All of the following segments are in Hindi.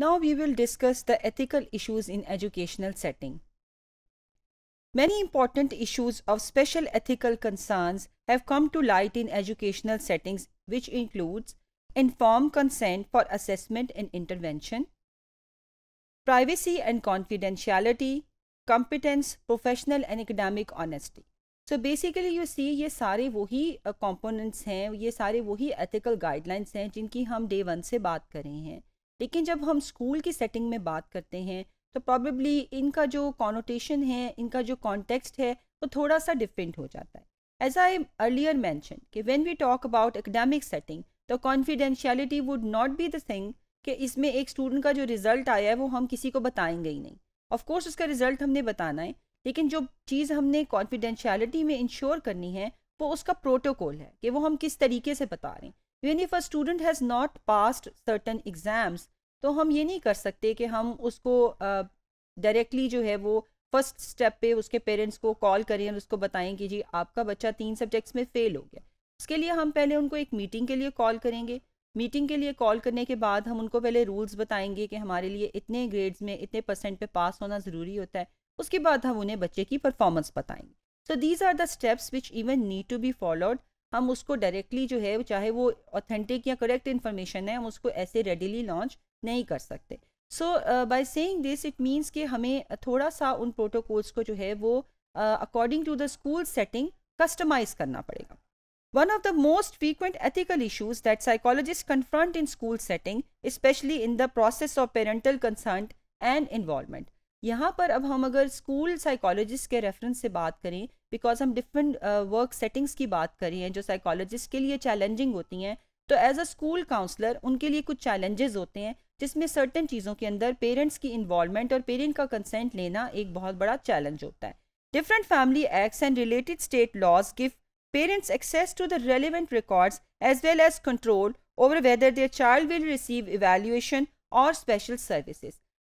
Now we will discuss the ethical issues in educational setting. Many important issues of special ethical concerns have come to light in educational settings which includes informed consent for assessment and intervention, privacy and confidentiality, competence, professional and academic honesty. So basically you see ये सारे वही components हैं ये सारे वही ethical guidelines हैं जिनकी हम day वन से बात कर रहे हैं लेकिन जब हम स्कूल की सेटिंग में बात करते हैं तो प्रॉबेबली इनका जो कॉनोटेशन है इनका जो कॉन्टेक्स्ट है वो थोड़ा सा डिफरेंट हो जाता है एज आई अर्लियर मैंशन कि when we talk about academic setting तो confidentiality would not be the thing कि इसमें एक स्टूडेंट का जो रिज़ल्ट आया है वो हम किसी को बताएंगे ही नहीं ऑफ कोर्स उसका रिज़ल्ट हमने बताना है लेकिन जो चीज़ हमने कॉन्फिडेंशियलिटी में इंश्योर करनी है वो उसका प्रोटोकॉल है कि वो हम किस तरीके से बता रहे हैं even if a student has not passed certain exams तो हम ये नहीं कर सकते कि हम उसको डायरेक्टली uh, जो है वो फर्स्ट स्टेप पे उसके पेरेंट्स को कॉल करें और उसको बताएं कि जी आपका बच्चा तीन सब्जेक्ट्स में फ़ेल हो गया उसके लिए हम पहले उनको एक मीटिंग के लिए कॉल करेंगे मीटिंग के लिए कॉल करने के बाद हम उनको पहले रूल्स बताएंगे कि हमारे लिए इतने ग्रेड्स में इतने परसेंट पे पास होना ज़रूरी होता है उसके बाद हम उन्हें बच्चे की परफॉर्मेंस बताएंगे so these are the steps which even need to be followed हम उसको डायरेक्टली जो है चाहे वो ऑथेंटिक या करेक्ट इन्फॉर्मेशन है हम उसको ऐसे रेडिली लॉन्च नहीं कर सकते so by saying this it means कि हमें थोड़ा सा उन प्रोटोकॉल्स को जो है वो according to the school setting customize करना पड़ेगा one of the most frequent ethical issues that psychologist confront in school setting specially in the process of parental concern and involvement यहाँ पर अब हम अगर स्कूल साइकोलॉजिस्ट के रेफरेंस से बात करें बिकॉज हम डिफरेंट वर्क सेटिंग्स की बात करें जो साइकोलॉजिस्ट के लिए चैलेंजिंग होती हैं तो एज अ स्कूल काउंसलर उनके लिए कुछ चैलेंजेस होते हैं जिसमें सर्टन चीज़ों के अंदर पेरेंट्स की इन्वॉलमेंट और पेरेंट का कंसेंट लेना एक बहुत बड़ा चैलेंज होता है different family acts and related state laws give parents access to the relevant records as well as control over whether their child will receive evaluation और स्पेशल सर्विसेज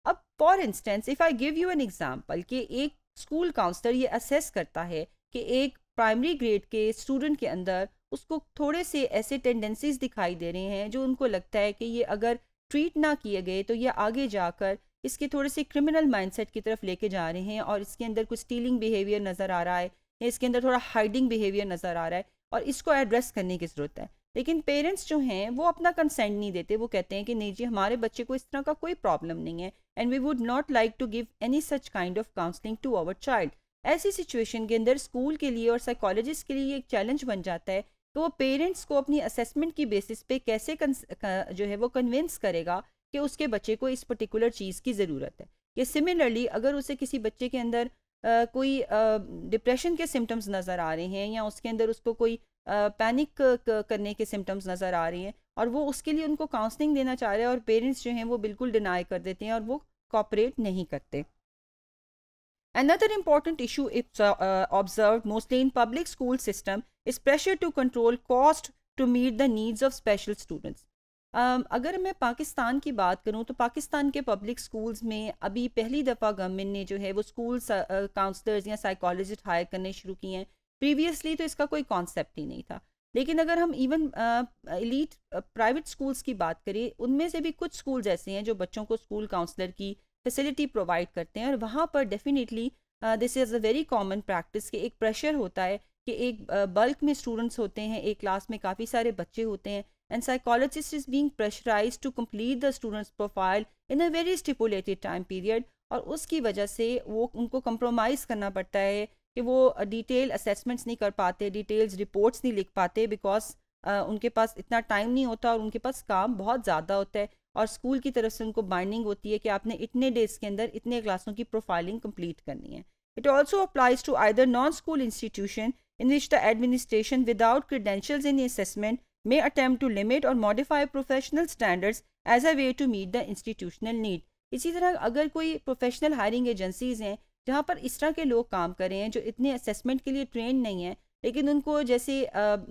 अब for instance if I give you an example कि एक स्कूल काउंसलर ये असेस करता है कि एक प्राइमरी ग्रेड के स्टूडेंट के अंदर उसको थोड़े से ऐसे टेंडेंसीज दिखाई दे रहे हैं जो उनको लगता है कि ये अगर ट्रीट ना किए गए तो ये आगे जाकर इसके थोड़े से क्रिमिनल माइंडसेट की तरफ लेके जा रहे हैं और इसके अंदर कुछ स्टीलिंग बिहेवियर नज़र आ रहा है या इसके अंदर थोड़ा हाइडिंग बिहेवियर नज़र आ रहा है और इसको एड्रेस करने की ज़रूरत है लेकिन पेरेंट्स जो हैं वो अपना कंसेंट नहीं देते वो कहते हैं कि नहीं जी हमारे बच्चे को इस तरह का कोई प्रॉब्लम नहीं है and we would not like to give any such kind of counselling to our child ऐसी सिचुएशन के अंदर स्कूल के लिए और साइकोलॉजिस्ट के लिए एक चैलेंज बन जाता है तो वो पेरेंट्स को अपनी असेसमेंट की बेसिस पे कैसे जो है वो कन्विंस करेगा कि उसके बच्चे को इस पर्टिकुलर चीज़ की ज़रूरत है या सिमिलरली अगर उसे किसी बच्चे के अंदर आ, कोई डिप्रेशन के सिम्टम्स नज़र आ रहे हैं या उसके अंदर उसको कोई पैनिक करने के सिम्टम्स नज़र आ रहे हैं और वो उसके लिए उनको काउंसलिंग देना चाह रहे हैं और पेरेंट्स जो हैं वो बिल्कुल डिनाई कर देते हैं और वो कॉपरेट नहीं करते another important issue is uh, uh, observed mostly in public school system is pressure to control cost to meet the needs of special um, अगर मैं पाकिस्तान की बात करूँ तो पाकिस्तान के पब्लिक स्कूल्स में अभी पहली दफ़ा गवर्नमेंट ने जो है वो स्कूल काउंसलर्स uh, या साइकोलॉजिस्ट हायर करने शुरू किए हैं प्रीवियसली तो इसका कोई कॉन्सेप्ट ही नहीं था लेकिन अगर हम इवन इलीट प्राइवेट स्कूल्स की बात करें उनमें से भी कुछ स्कूल ऐसे हैं जो बच्चों को स्कूल काउंसलर की फैसिलिटी प्रोवाइड करते हैं और वहाँ पर definitely this is a very common practice कि एक प्रेशर होता है कि एक बल्क uh, में स्टूडेंट्स होते हैं एक क्लास में काफ़ी सारे बच्चे होते हैं and psychologist is being pressurize to complete the students profile in a very stipulated time period और उसकी वजह से वो उनको कंप्रोमाइज़ करना पड़ता है कि वो डिटेल असेसमेंट्स नहीं कर पाते डिटेल्स रिपोर्ट्स नहीं लिख पाते बिकॉज उनके पास इतना टाइम नहीं होता और उनके पास काम बहुत ज़्यादा होता है और स्कूल की तरफ से उनको बाइंडिंग होती है कि आपने इतने डेज के अंदर इतने क्लासों की प्रोफाइलिंग कंप्लीट करनी है it also applies to either non school institution in which the administration without credential in assessment may attempt to limit और modify professional standards as a way to meet the institutional need इसी तरह अगर कोई प्रोफेशनल हायरिंग एजेंसीज हैं जहाँ पर इस तरह के लोग काम कर रहे हैं जो इतने असेसमेंट के लिए ट्रेन नहीं है लेकिन उनको जैसे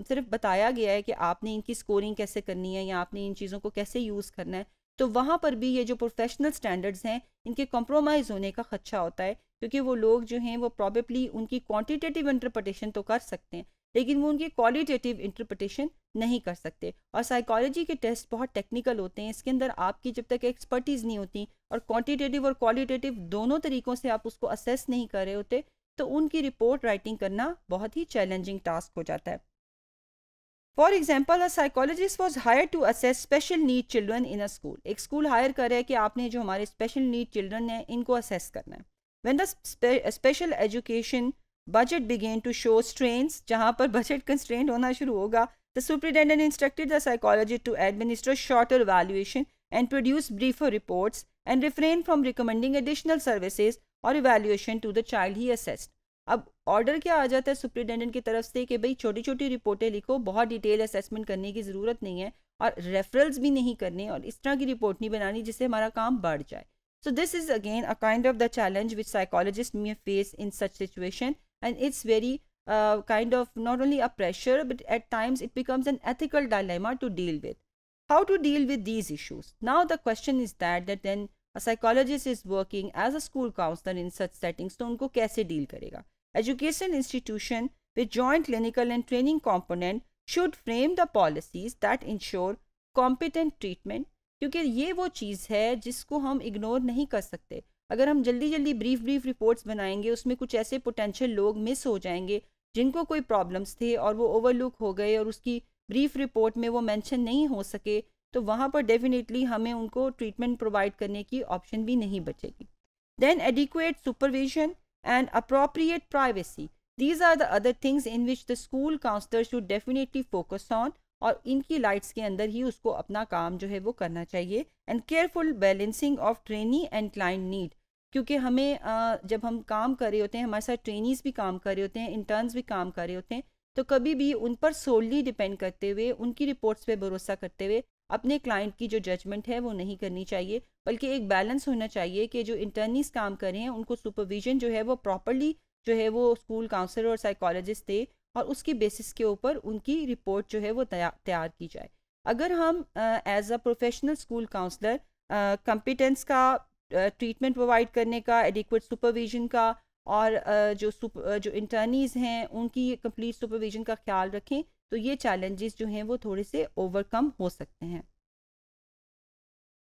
सिर्फ बताया गया है कि आपने इनकी स्कोरिंग कैसे करनी है या आपने इन चीज़ों को कैसे यूज़ करना है तो वहाँ पर भी ये जो प्रोफेशनल स्टैंडर्ड्स हैं इनके कॉम्प्रोमाइज़ होने का खदशा होता है क्योंकि वो लोग जो हैं वो प्रॉबेबली उनकी क्वांटिटेटिव इंटरप्रटेशन तो कर सकते हैं लेकिन वो उनकी क्वालिटेटिव इंटरप्रटेशन नहीं कर सकते और साइकोलॉजी के टेस्ट बहुत टेक्निकल होते हैं इसके अंदर आपकी जब तक एक्सपर्टीज़ नहीं होती और क्वांटिटेटिव और क्वालिटेटिव दोनों तरीक़ों से आप उसको असेस नहीं कर रहे होते तो उनकी रिपोर्ट राइटिंग करना बहुत ही चैलेंजिंग टास्क हो जाता है for example a psychologist was hire to assess special need children in a school एक स्कूल हायर कर हैं कि आपने जो हमारे स्पेशल नीड चिल्ड्रन हैं इनको असेस करना है when the special education budget begin to show strains जहाँ पर बजट कंस्ट्रेंट होना शुरू होगा the superintendent instructed the psychology to administer shorter valuation and produce briefer reports and refrain from recommending additional services और evaluation to the child he assessed अब ऑर्डर क्या आ जाता है सुप्रिटेंडेंट की तरफ से कि भाई छोटी छोटी रिपोर्टें लिखो बहुत डिटेल असेसमेंट करने की ज़रूरत नहीं है और रेफरल्स भी नहीं करने और इस तरह की रिपोर्ट नहीं बनानी जिससे हमारा काम बढ़ जाए so this is again a kind of the challenge which psychologist may face in such situation and it's very uh, kind of not only a pressure but at times it becomes an ethical dilemma to deal with how to deal with these issues now the question is that that then a psychologist is working as a school counselor in such settings तो उनको कैसे डील करेगा education institution with joint clinical and training component should frame the policies that ensure competent treatment क्योंकि ये वो चीज़ है जिसको हम इग्नोर नहीं कर सकते अगर हम जल्दी जल्दी ब्रीफ ब्रीफ रिपोर्ट्स बनाएंगे उसमें कुछ ऐसे पोटेंशियल लोग मिस हो जाएंगे जिनको कोई प्रॉब्लम्स थे और वो ओवरलुक हो गए और उसकी ब्रीफ रिपोर्ट में वो मेंशन नहीं हो सके तो वहाँ पर डेफिनेटली हमें उनको ट्रीटमेंट प्रोवाइड करने की ऑप्शन भी नहीं बचेगी then adequate supervision and appropriate privacy these are the other things in which the school counsellor should definitely focus on और इनकी लाइट्स के अंदर ही उसको अपना काम जो है वो करना चाहिए and careful balancing of trainee and client need क्योंकि हमें जब हम काम कर रहे होते हैं हमारे साथ ट्रेनीज भी काम कर रहे होते हैं इंटर्न्स भी काम कर रहे होते हैं तो कभी भी उन पर सोलली डिपेंड करते हुए उनकी रिपोर्ट्स पे भरोसा करते हुए अपने क्लाइंट की जो जजमेंट है वो नहीं करनी चाहिए बल्कि एक बैलेंस होना चाहिए कि जो इंटर्नीस काम कर रहे हैं उनको सुपरविजन जो है वो प्रॉपरली जो है वो स्कूल काउंसलर और साइकोलॉजिस्ट दे और उसकी बेसिस के ऊपर उनकी रिपोर्ट जो है वो तैयार की जाए अगर हम as a professional school counsellor competence का ट्रीटमेंट uh, प्रोवाइड करने का एडिक्वेट सुपरविजन का और uh, जो uh, जो इंटर्नीज हैं उनकी कंप्लीट सुपरविजन का ख्याल रखें तो ये चैलेंजेस जो हैं वो थोड़े से ओवरकम हो सकते हैं